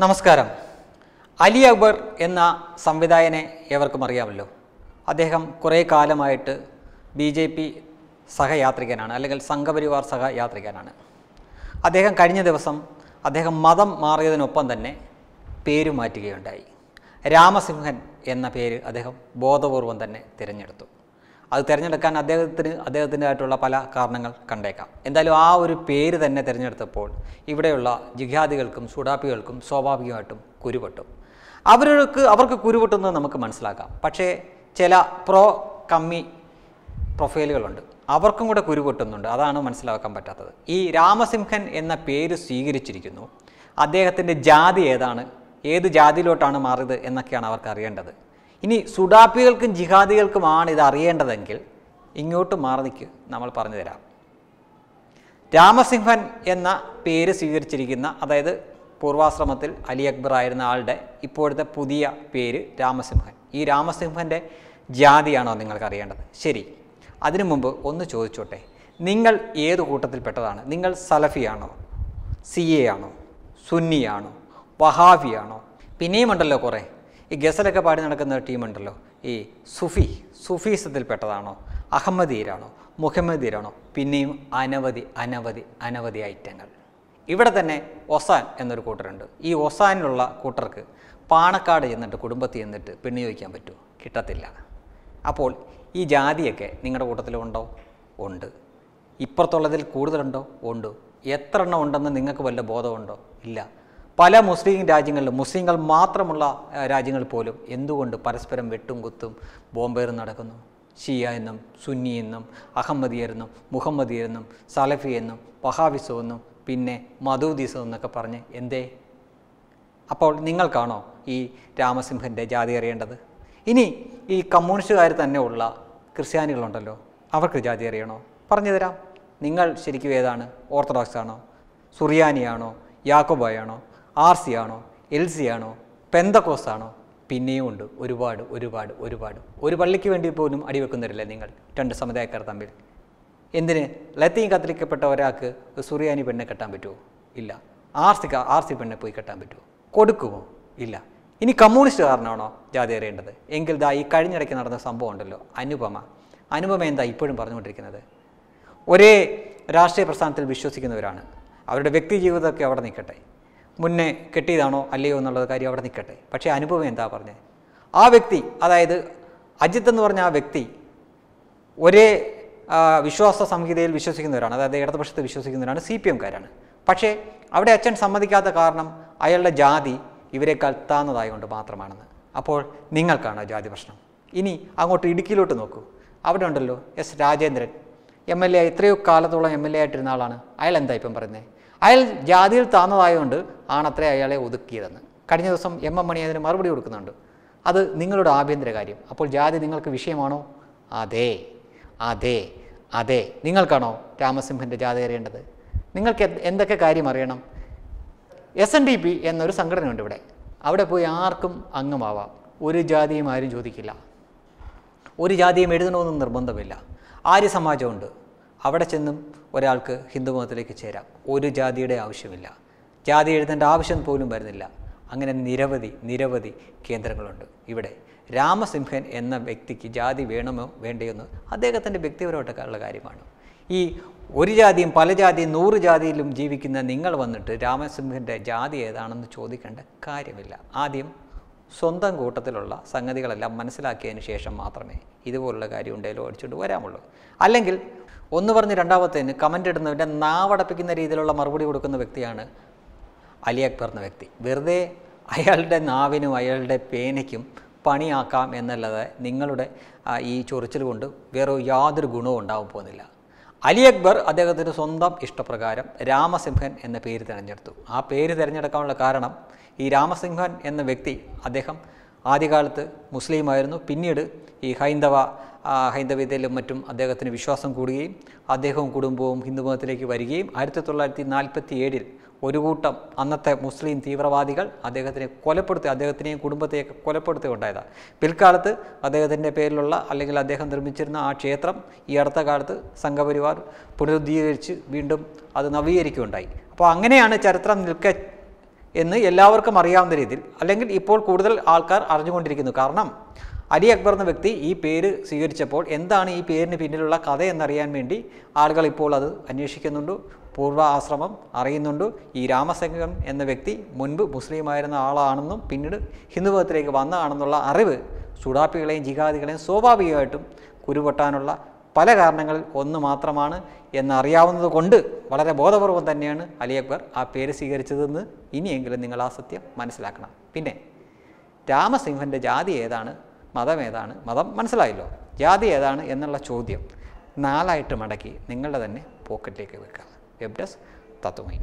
നമസ്കാരം അലി അക്ബർ എന്ന സംവിധായകനെ ഏവർക്കും അറിയാമല്ലോ അദ്ദേഹം കുറേ കാലമായിട്ട് ബി ജെ പി സഹയാത്രികനാണ് അല്ലെങ്കിൽ സംഘപരിവാർ സഹയാത്രികനാണ് അദ്ദേഹം കഴിഞ്ഞ ദിവസം അദ്ദേഹം മതം മാറിയതിനൊപ്പം തന്നെ പേര് മാറ്റുകയുണ്ടായി രാമസിംഹൻ എന്ന പേര് അദ്ദേഹം ബോധപൂർവം തന്നെ തിരഞ്ഞെടുത്തു അത് തിരഞ്ഞെടുക്കാൻ അദ്ദേഹത്തിന് അദ്ദേഹത്തിൻ്റെതായിട്ടുള്ള പല കാരണങ്ങൾ കണ്ടേക്കാം എന്തായാലും ആ ഒരു പേര് തന്നെ തിരഞ്ഞെടുത്തപ്പോൾ ഇവിടെയുള്ള ജിഹാദികൾക്കും സുഡാപ്പികൾക്കും സ്വാഭാവികമായിട്ടും കുരുപൊട്ടും അവർക്ക് അവർക്ക് കുരുപൊട്ടുന്നത് നമുക്ക് മനസ്സിലാക്കാം പക്ഷേ ചില പ്രോ കമ്മി പ്രൊഫൈലുകളുണ്ട് അവർക്കും കൂടെ കുരുപൊട്ടുന്നുണ്ട് അതാണ് മനസ്സിലാക്കാൻ പറ്റാത്തത് ഈ രാമസിംഹൻ എന്ന പേര് സ്വീകരിച്ചിരിക്കുന്നു അദ്ദേഹത്തിൻ്റെ ജാതി ഏതാണ് ഏത് ജാതിയിലോട്ടാണ് മാറിയത് എന്നൊക്കെയാണ് അവർക്ക് അറിയേണ്ടത് ഇനി സുഡാപ്പികൾക്കും ജിഹാദികൾക്കുമാണ് ഇത് അറിയേണ്ടതെങ്കിൽ ഇങ്ങോട്ട് മാറി നിൽക്കുക നമ്മൾ പറഞ്ഞു തരാം രാമസിംഹൻ എന്ന പേര് സ്വീകരിച്ചിരിക്കുന്ന അതായത് പൂർവാശ്രമത്തിൽ അലി അക്ബർ ആയിരുന്ന ആളുടെ ഇപ്പോഴത്തെ പുതിയ പേര് രാമസിംഹൻ ഈ രാമസിംഹൻ്റെ ജാതിയാണോ നിങ്ങൾക്ക് അറിയേണ്ടത് ശരി അതിനു മുമ്പ് ഒന്ന് ചോദിച്ചോട്ടെ നിങ്ങൾ ഏത് കൂട്ടത്തിൽപ്പെട്ടതാണ് നിങ്ങൾ സലഫിയാണോ സി എ ആണോ സുന്നിയാണോ വഹാഫിയാണോ പിന്നെയും ഉണ്ടല്ലോ കുറേ ഈ ഗസലൊക്കെ പാടി നടക്കുന്ന ടീമുണ്ടല്ലോ ഈ സുഫി സുഫീസത്തിൽപ്പെട്ടതാണോ അഹമ്മദീരാണോ മുഹമ്മദീരാണോ പിന്നെയും അനവധി അനവധി അനവധി ഐറ്റങ്ങൾ ഇവിടെ തന്നെ ഒസാൻ എന്നൊരു കൂട്ടരുണ്ട് ഈ ഒസാനിലുള്ള കൂട്ടർക്ക് പാണക്കാട് ചെന്നിട്ട് കുടുംബത്തിൽ ചെന്നിട്ട് പെണ്ണുയോഗിക്കാൻ പറ്റുമോ കിട്ടത്തില്ല അപ്പോൾ ഈ ജാതിയൊക്കെ നിങ്ങളുടെ കൂട്ടത്തിലുണ്ടോ ഉണ്ട് ഇപ്പുറത്തുള്ളതിൽ കൂടുതലുണ്ടോ ഉണ്ട് എത്ര എണ്ണം ഉണ്ടെന്ന് നിങ്ങൾക്ക് വല്ല ബോധമുണ്ടോ ഇല്ല പല മുസ്ലിം രാജ്യങ്ങളിലും മുസ്ലിങ്ങൾ മാത്രമുള്ള രാജ്യങ്ങൾ പോലും എന്തുകൊണ്ട് പരസ്പരം വെട്ടും കുത്തും ബോംബേറും നടക്കുന്നു ഷിയ എന്നും സുന്നി എന്നും എന്നും മുഹമ്മദി എന്നും സലഫി എന്നും വഹാവിസോ എന്നും പിന്നെ മധുദീസോ എന്നൊക്കെ പറഞ്ഞ് എന്തേ അപ്പോൾ നിങ്ങൾക്കാണോ ഈ രാമസിംഹൻ്റെ ജാതി അറിയേണ്ടത് ഇനി ഈ കമ്മ്യൂണിസ്റ്റുകാർ തന്നെയുള്ള ക്രിസ്ത്യാനികളുണ്ടല്ലോ അവർക്ക് ജാതി അറിയണോ പറഞ്ഞു തരാം നിങ്ങൾ ശരിക്കും ഏതാണ് ഓർത്തഡോക്സ് ആണോ സുറിയാനിയാണോ യാക്കോബായാണോ ആർ സി ആണോ എൽ സി ആണോ പെന്തക്കോസ് ആണോ പിന്നെയും ഉണ്ട് ഒരുപാട് ഒരുപാട് ഒരുപാട് ഒരു പള്ളിക്ക് വേണ്ടി പോലും അടിവെക്കുന്നില്ലേ നിങ്ങൾ രണ്ട് സമുദായക്കാർ തമ്മിൽ എന്തിന് ലത്തീൻ കത്തിരിക്കപ്പെട്ട ഒരാൾക്ക് സുറിയാനി പെണ്ണെ കെട്ടാൻ പറ്റുമോ ഇല്ല ആർ സി ആർ സി പെണ്ണെ പോയി കെട്ടാൻ പറ്റുമോ കൊടുക്കുമോ ഇല്ല ഇനി കമ്മ്യൂണിസ്റ്റുകാരനാണോ ജാതി അറിയേണ്ടത് എങ്കിൽ ദാ ഈ കഴിഞ്ഞിടയ്ക്ക് നടന്ന സംഭവം ഉണ്ടല്ലോ അനുപമ അനുപമ എന്താ ഇപ്പോഴും പറഞ്ഞുകൊണ്ടിരിക്കുന്നത് ഒരേ രാഷ്ട്രീയ പ്രസ്ഥാനത്തിൽ വിശ്വസിക്കുന്നവരാണ് അവരുടെ വ്യക്തി ജീവിതമൊക്കെ അവിടെ നിൽക്കട്ടെ മുന്നേ കെട്ടിയതാണോ അല്ലയോ എന്നുള്ള കാര്യം അവിടെ നിൽക്കട്ടെ പക്ഷേ അനുഭവം എന്താ പറഞ്ഞത് ആ വ്യക്തി അതായത് അജിത്ത് എന്ന് പറഞ്ഞ ആ വ്യക്തി ഒരേ വിശ്വാസ സംഹിതയിൽ വിശ്വസിക്കുന്നവരാണ് അതായത് ഇടതുപക്ഷത്ത് വിശ്വസിക്കുന്നവരാണ് സി പി എംകാരാണ് പക്ഷേ അവിടെ അച്ഛൻ സമ്മതിക്കാത്ത കാരണം അയാളുടെ ജാതി ഇവരെക്കാൾ താന്നതായതുകൊണ്ട് മാത്രമാണെന്ന് അപ്പോൾ നിങ്ങൾക്കാണോ ജാതി പ്രശ്നം ഇനി അങ്ങോട്ട് ഇടുക്കിയിലോട്ട് നോക്കൂ അവിടെ ഉണ്ടല്ലോ S Rajendran M L A എത്രയോ കാലത്തോളം എം എൽ എ ആയിട്ടിരുന്ന ആളാണ് അയാൾ എന്താ ഇപ്പം പറയുന്നത് അയാൾ ജാതിയിൽ താന്നതായതുകൊണ്ട് ആണത്രേ അയാളെ ഒതുക്കിയതെന്ന് കഴിഞ്ഞ ദിവസം എം എം മണി അതിന് മറുപടി കൊടുക്കുന്നുണ്ട് അത് നിങ്ങളുടെ ആഭ്യന്തര കാര്യം അപ്പോൾ ജാതി നിങ്ങൾക്ക് വിഷയമാണോ അതെ അതെ അതെ നിങ്ങൾക്കാണോ രാമസിംഹൻ്റെ ജാതി അറിയേണ്ടത് നിങ്ങൾക്ക് എന്തൊക്കെ കാര്യം അറിയണം എസ് എൻ ഡി പി എന്നൊരു സംഘടനയുണ്ട് ഇവിടെ അവിടെ പോയി ആർക്കും അംഗമാവാം ഒരു ജാതിയും ആരും ചോദിക്കില്ല ഒരു ജാതിയും എഴുതണമെന്ന് നിർബന്ധമില്ല ആര്യ സമാജമുണ്ട് അവിടെ ചെന്നും ഒരാൾക്ക് ഹിന്ദു മതത്തിലേക്ക് ചേരാം ഒരു ജാതിയുടെ ആവശ്യമില്ല ജാതി എഴുതേണ്ട ആവശ്യം പോലും വരുന്നില്ല അങ്ങനെ നിരവധി നിരവധി കേന്ദ്രങ്ങളുണ്ട് ഇവിടെ രാമസിംഹൻ എന്ന വ്യക്തിക്ക് ജാതി വേണമോ വേണ്ടയെന്ന് അദ്ദേഹത്തിൻ്റെ വ്യക്തിപരമായിട്ടുള്ള കാര്യമാണ് ഈ ഒരു ജാതിയും പല ജാതിയും നൂറ് ജാതിയിലും ജീവിക്കുന്ന നിങ്ങൾ വന്നിട്ട് രാമസിംഹൻ്റെ ജാതി ഏതാണെന്ന് ചോദിക്കേണ്ട കാര്യമില്ല ആദ്യം സ്വന്തം കൂട്ടത്തിലുള്ള സംഗതികളെല്ലാം മനസ്സിലാക്കിയതിന് ശേഷം മാത്രമേ ഇതുപോലുള്ള കാര്യം ഉണ്ടെങ്കിലും ഓടിച്ചുകൊണ്ട് വരാമുള്ളൂ അല്ലെങ്കിൽ ഒന്ന് പറഞ്ഞ് രണ്ടാമത്തേന് കമൻ്റ് ഇടുന്നവൻ്റെ നാവടപ്പിക്കുന്ന രീതിയിലുള്ള മറുപടി കൊടുക്കുന്ന വ്യക്തിയാണ് അലി അക്ബർ എന്ന വ്യക്തി വെറുതെ അയാളുടെ നാവിനും അയാളുടെ പേനയ്ക്കും പണിയാക്കാം എന്നുള്ളത് നിങ്ങളുടെ ഈ ചൊറിച്ചിൽ കൊണ്ട് വേറെ യാതൊരു ഗുണവും ഉണ്ടാവാൻ പോകുന്നില്ല അലി അക്ബർ അദ്ദേഹത്തിൻ്റെ സ്വന്തം ഇഷ്ടപ്രകാരം രാമസിംഹൻ എന്ന പേര് തിരഞ്ഞെടുത്തു ആ പേര് തിരഞ്ഞെടുക്കാനുള്ള കാരണം ഈ രാമസിംഹൻ എന്ന വ്യക്തി അദ്ദേഹം ആദ്യകാലത്ത് മുസ്ലിമായിരുന്നു പിന്നീട് ഈ ഹൈന്ദവ ഹൈന്ദവ്യതയിലും മറ്റും അദ്ദേഹത്തിന് വിശ്വാസം കൂടുകയും അദ്ദേഹവും കുടുംബവും ഹിന്ദുമതത്തിലേക്ക് വരികയും ആയിരത്തി തൊള്ളായിരത്തി നാൽപ്പത്തി ഏഴിൽ ഒരു കൂട്ടം അന്നത്തെ മുസ്ലിം തീവ്രവാദികൾ അദ്ദേഹത്തിനെ കൊലപ്പെടുത്തി അദ്ദേഹത്തിനെയും കുടുംബത്തെയൊക്കെ ഉണ്ടായതാണ് പിൽക്കാലത്ത് അദ്ദേഹത്തിൻ്റെ പേരിലുള്ള അല്ലെങ്കിൽ അദ്ദേഹം നിർമ്മിച്ചിരുന്ന ആ ക്ഷേത്രം ഈ അടുത്ത കാലത്ത് സംഘപരിവാർ പുനരുദ്ധീകരിച്ച് വീണ്ടും അത് നവീകരിക്കുകയുണ്ടായി അപ്പോൾ അങ്ങനെയാണ് ചരിത്രം നിൽക്കെ എന്ന് എല്ലാവർക്കും അറിയാവുന്ന രീതിയിൽ അല്ലെങ്കിൽ ഇപ്പോൾ കൂടുതൽ ആൾക്കാർ അറിഞ്ഞുകൊണ്ടിരിക്കുന്നു കാരണം അലി അക്ബർ എന്ന വ്യക്തി ഈ പേര് സ്വീകരിച്ചപ്പോൾ എന്താണ് ഈ പേരിന് പിന്നിലുള്ള കഥ എന്നറിയാൻ വേണ്ടി ആളുകൾ ഇപ്പോൾ അത് അന്വേഷിക്കുന്നുണ്ട് പൂർവ്വ ആശ്രമം അറിയുന്നുണ്ട് ഈ രാമസംഗം എന്ന വ്യക്തി മുൻപ് മുസ്ലിമായിരുന്ന ആളാണെന്നും പിന്നീട് ഹിന്ദു മതത്തിലേക്ക് വന്നതാണെന്നുള്ള അറിവ് സുഡാപ്പികളെയും ജിഹാദികളെയും സ്വാഭാവികമായിട്ടും കുരുപൊട്ടാനുള്ള പല കാരണങ്ങളിൽ ഒന്ന് മാത്രമാണ് എന്നറിയാവുന്നത് കൊണ്ട് വളരെ ബോധപൂർവം തന്നെയാണ് അലി അക്ബർ ആ പേര് സ്വീകരിച്ചതെന്ന് ഇനിയെങ്കിലും നിങ്ങൾ ആ സത്യം മനസ്സിലാക്കണം പിന്നെ രാമസിംഹൻ്റെ ജാതി ഏതാണ് മതം ഏതാണ് മതം മനസ്സിലായല്ലോ ജാതി ഏതാണ് എന്നുള്ള ചോദ്യം നാലായിട്ട് മടക്കി നിങ്ങളുടെ തന്നെ പോക്കറ്റിലേക്ക് വെക്കുക വെബ് ഡെസ്ക് തത്വമൈ